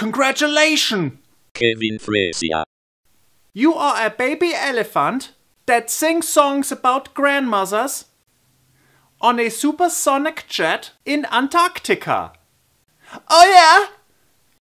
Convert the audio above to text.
Congratulations! Kevin Fresia. You are a baby elephant that sings songs about grandmothers on a supersonic jet in Antarctica. Oh yeah!